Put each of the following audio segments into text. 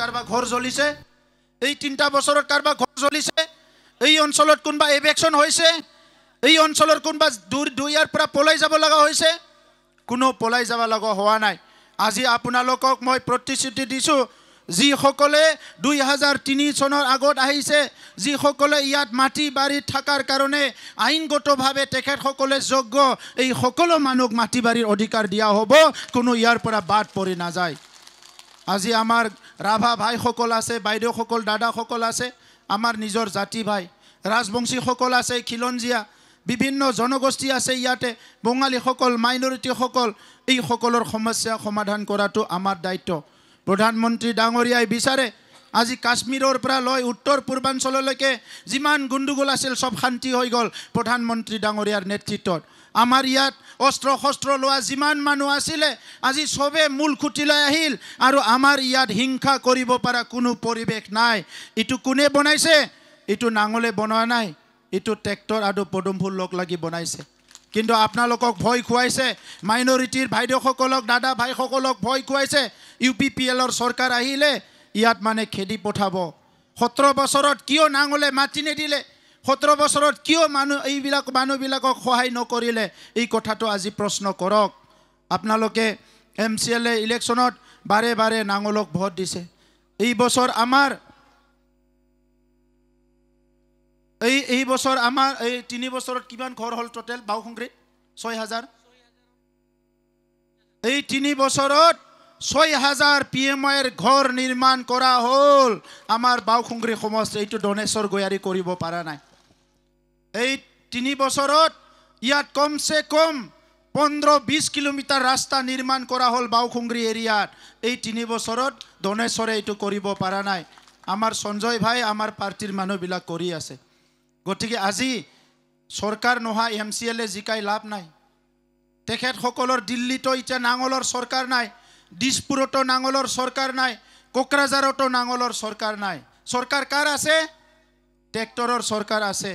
কাৰোবাৰ ঘৰ জ্বলিছে এই তিনিটা বছৰত কাৰোবাৰ ঘৰ জ্বলিছে এই অঞ্চলত কোনোবা এভেকশ্যন হৈছে এই অঞ্চলত কোনোবা দূৰ দুইয়াৰ পৰা পলাই যাব লগা হৈছে কোনো পলাই যাব লগা হোৱা নাই আজি আপোনালোকক মই প্ৰতিশ্ৰুতি দিছোঁ যিসকলে দুই হাজাৰ তিনি চনৰ আগত আহিছে যিসকলে ইয়াত মাটি বাৰী থকাৰ কাৰণে আইনগতভাৱে তেখেতসকলে যোগ্য এই সকলো মানুহক মাটি বাৰীৰ অধিকাৰ দিয়া হ'ব কোনো ইয়াৰ পৰা বাদ পৰি নাযায় আজি আমাৰ ৰাভা ভাইসকল আছে বাইদেউসকল দাদাসকল আছে আমাৰ নিজৰ জাতি ভাই ৰাজবংশীসকল আছে খিলঞ্জীয়া বিভিন্ন জনগোষ্ঠী আছে ইয়াতে বঙালীসকল মাইনৰিটিসকল এইসকলৰ সমস্যা সমাধান কৰাটো আমাৰ দায়িত্ব প্ৰধানমন্ত্ৰী ডাঙৰীয়াই বিচাৰে আজি কাশ্মীৰৰ পৰা লৈ উত্তৰ পূৰ্বাঞ্চললৈকে যিমান গণ্ডগোল আছিল চব শান্তি হৈ গ'ল প্ৰধানমন্ত্ৰী ডাঙৰীয়াৰ নেতৃত্বত আমাৰ ইয়াত অস্ত্ৰ শস্ত্ৰ লোৱা যিমান মানুহ আছিলে আজি চবে মূল খুটিলৈ আহিল আৰু আমাৰ ইয়াত হিংসা কৰিব পৰা কোনো পৰিৱেশ নাই ইটো কোনে বনাইছে ইটো নাঙলে বনোৱা নাই ইটো ট্ৰেক্টৰ আৰু পদুমফুল লগ লাগি বনাইছে কিন্তু আপোনালোকক ভয় খুৱাইছে মাইনৰিটিৰ বাইদেউসকলক দাদা ভাইসকলক ভয় খুৱাইছে ইউ পি পি এলৰ চৰকাৰ আহিলে ইয়াত মানে খেদি পঠাব সোতৰ বছৰত কিয় নাঙলে মাতি নিদিলে সোতৰ বছৰত কিয় মানুহ এইবিলাক মানুহবিলাকক সহায় নকৰিলে এই কথাটো আজি প্ৰশ্ন কৰক আপোনালোকে এম চি এল এ ইলেকশ্যনত বাৰে বাৰে নাঙলক ভোট দিছে এই বছৰ আমাৰ এই এই বছৰ আমাৰ এই তিনি বছৰত কিমান ঘৰ হ'ল টোটেল বাউসংগ্ৰীত ছয় হাজাৰ এই তিনি বছৰত ছয় হাজাৰ পি এম আইৰ ঘৰ নিৰ্মাণ কৰা হ'ল আমাৰ বাওখুংগ্ৰী সমষ্টি এইটো ধনেশ্বৰ গৈয়াৰী কৰিব পৰা নাই এই তিনি বছৰত ইয়াত কমচে কম পোন্ধৰ বিছ কিলোমিটাৰ ৰাস্তা নিৰ্মাণ কৰা হ'ল বাওখুংগ্ৰী এৰিয়াত এই তিনি বছৰত ধনেশ্বৰে এইটো কৰিব পৰা নাই আমাৰ সঞ্জয় ভাই আমাৰ পাৰ্টীৰ মানুহবিলাক কৰি আছে গতিকে আজি চৰকাৰ নোহোৱা এম চি এল এ জিকাই লাভ নাই তেখেতসকলৰ দিল্লীতো এতিয়া নাঙলৰ চৰকাৰ নাই দিশপুৰতো নাঙলৰ চৰকাৰ নাই কোকৰাঝাৰতো নাঙলৰ চৰকাৰ নাই চৰকাৰ কাৰ আছে ট্ৰেক্টৰৰ চৰকাৰ আছে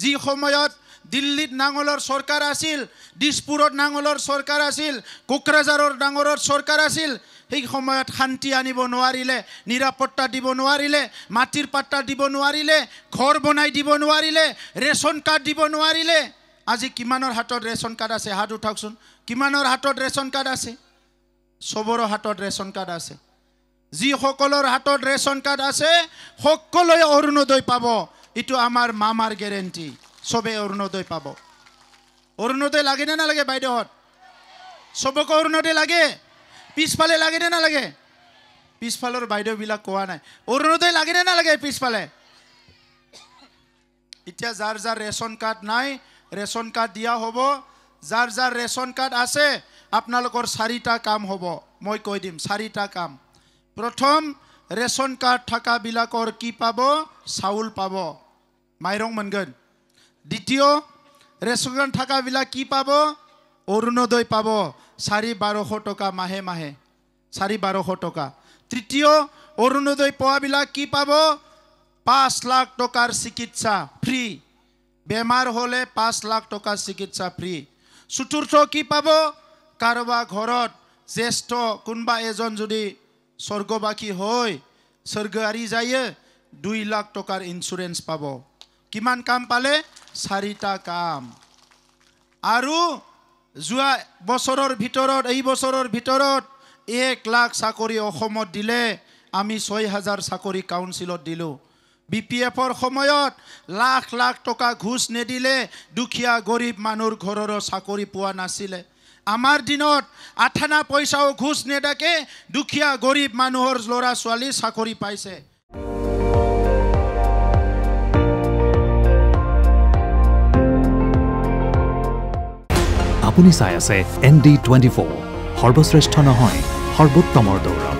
যি সময়ত দিল্লীত নাঙলৰ চৰকাৰ আছিল দিছপুৰত নাঙলৰ চৰকাৰ আছিল কোকৰাঝাৰৰ ডাঙৰৰ চৰকাৰ আছিল সেই সময়ত শান্তি আনিব নোৱাৰিলে নিৰাপত্তা দিব নোৱাৰিলে মাটিৰ পাত্তা দিব নোৱাৰিলে ঘৰ বনাই দিব নোৱাৰিলে ৰেচন কাৰ্ড দিব নোৱাৰিলে আজি কিমানৰ হাতত ৰেচন কাৰ্ড আছে হাত উঠাওকচোন কিমানৰ হাতত ৰেচন কাৰ্ড আছে সবৰ হাতত ৰেচন কাৰ্ড আছে যিসকলৰ হাতত ৰেচন কাৰ্ড আছে সকলোৱে অৰুণোদয় পাব এইটো আমাৰ মামাৰ গেৰেণ্টি চবেই অৰুণোদয় পাব অৰুণোদয় লাগেনে নালাগে বাইদেউহঁত চবকে অৰুণোদয় লাগে পিছফালে লাগেনে নালাগে পিছফালৰ বাইদেউবিলাক কোৱা নাই অৰুণোদয় লাগেনে নালাগে পিছফালে এতিয়া যাৰ যাৰ ৰেচন কাৰ্ড নাই ৰেচন কাৰ্ড দিয়া হ'ব যাৰ যাৰ ৰেচন কাৰ্ড আছে আপোনালোকৰ চাৰিটা কাম হ'ব মই কৈ দিম চাৰিটা কাম প্ৰথম ৰেচন কাৰ্ড থকাবিলাকৰ কি পাব চাউল পাব মাইৰং মানগন দ্বিতীয় ৰেচন কাৰ্ড থকাবিলাক কি পাব অৰুণোদয় পাব চাৰি বাৰশ টকা মাহে মাহে চাৰি বাৰশ টকা তৃতীয় অৰুণোদয় পোৱাবিলাক কি পাব পাঁচ লাখ টকাৰ চিকিৎসা ফ্ৰী বেমাৰ হ'লে পাঁচ লাখ টকাৰ চিকিৎসা ফ্ৰী চতুৰ্থ কি পাব কাৰোবাৰ ঘৰত জ্যেষ্ঠ কোনোবা এজন যদি স্বৰ্গবাসী হৈ স্বৰ্গয়াৰি যায় দুই লাখ টকাৰ ইঞ্চুৰেঞ্চ পাব কিমান কাম পালে চাৰিটা কাম আৰু যোৱা বছৰৰ ভিতৰত এই বছৰৰ ভিতৰত এক লাখ চাকৰি অসমত দিলে আমি ছয় হাজাৰ চাকৰি কাউন্সিলত দিলোঁ বি পি এফৰ সময়ত লাখ লাখ টকা ঘোচ নিদিলে দুখীয়া গৰীব মানুহৰ ঘৰৰ চাকৰি পোৱা নাছিলে আমাৰ দিনত আঠানা পইচাও ঘোচ নেদাকে দুখীয়া গৰীব মানুহৰ ল'ৰা ছোৱালী চাকৰি পাইছে আপুনি চাই আছে এন ডি টুৱেণ্টি ফ'ৰ সৰ্বশ্ৰেষ্ঠ নহয় সৰ্বোত্তমৰ দৌৰা